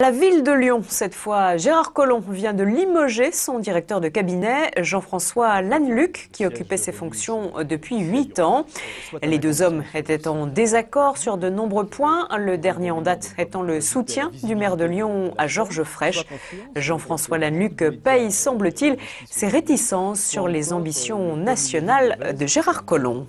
La ville de Lyon, cette fois, Gérard Collomb vient de limoger son directeur de cabinet, Jean-François Lanneluc, qui occupait ses fonctions euh, depuis huit ans. Euh, les deux hommes étaient en désaccord sur de nombreux points, le dernier en date étant le soutien du maire de Lyon à Georges Frêche. Jean-François Lanneluc paye, semble-t-il, ses réticences sur les ambitions euh, nationales de Gérard Collomb.